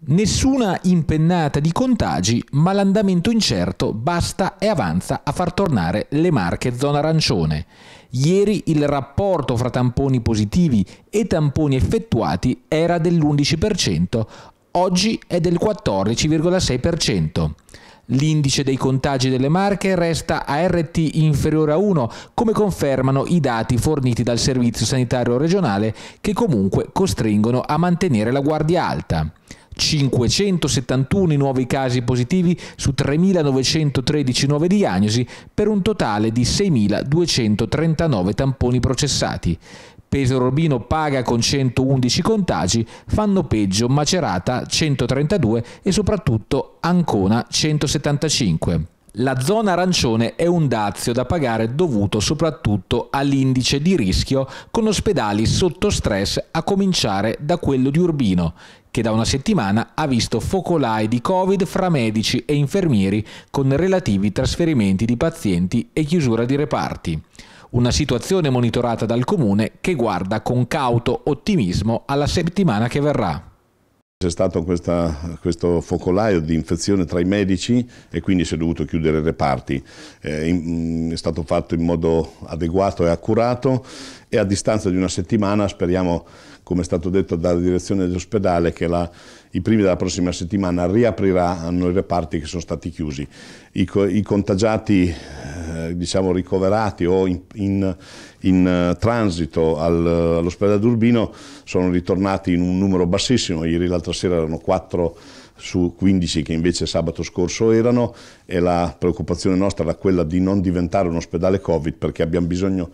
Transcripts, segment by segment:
Nessuna impennata di contagi, ma l'andamento incerto basta e avanza a far tornare le marche zona arancione. Ieri il rapporto fra tamponi positivi e tamponi effettuati era dell'11%, oggi è del 14,6%. L'indice dei contagi delle marche resta a RT inferiore a 1, come confermano i dati forniti dal Servizio Sanitario Regionale, che comunque costringono a mantenere la guardia alta. 571 nuovi casi positivi su 3.913 nuove diagnosi per un totale di 6.239 tamponi processati. Pesaro Urbino paga con 111 contagi, fanno peggio Macerata 132 e soprattutto Ancona 175. La zona arancione è un dazio da pagare dovuto soprattutto all'indice di rischio con ospedali sotto stress a cominciare da quello di Urbino che da una settimana ha visto focolai di Covid fra medici e infermieri con relativi trasferimenti di pazienti e chiusura di reparti. Una situazione monitorata dal comune che guarda con cauto ottimismo alla settimana che verrà. C'è stato questa, questo focolaio di infezione tra i medici e quindi si è dovuto chiudere i reparti. Eh, in, mm, è stato fatto in modo adeguato e accurato e a distanza di una settimana speriamo, come è stato detto dalla direzione dell'ospedale, che la, i primi della prossima settimana riapriranno i reparti che sono stati chiusi. I, i contagiati eh, diciamo ricoverati o in, in, in eh, transito al, all'ospedale d'Urbino sono ritornati in un numero bassissimo, ieri l'altra sera erano 4 su 15 che invece sabato scorso erano e la preoccupazione nostra era quella di non diventare un ospedale Covid perché abbiamo bisogno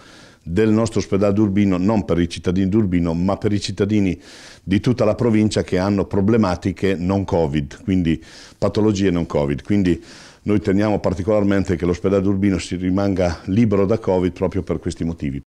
del nostro ospedale d'Urbino, non per i cittadini d'Urbino, ma per i cittadini di tutta la provincia che hanno problematiche non Covid, quindi patologie non Covid. Quindi noi teniamo particolarmente che l'ospedale d'Urbino si rimanga libero da Covid proprio per questi motivi.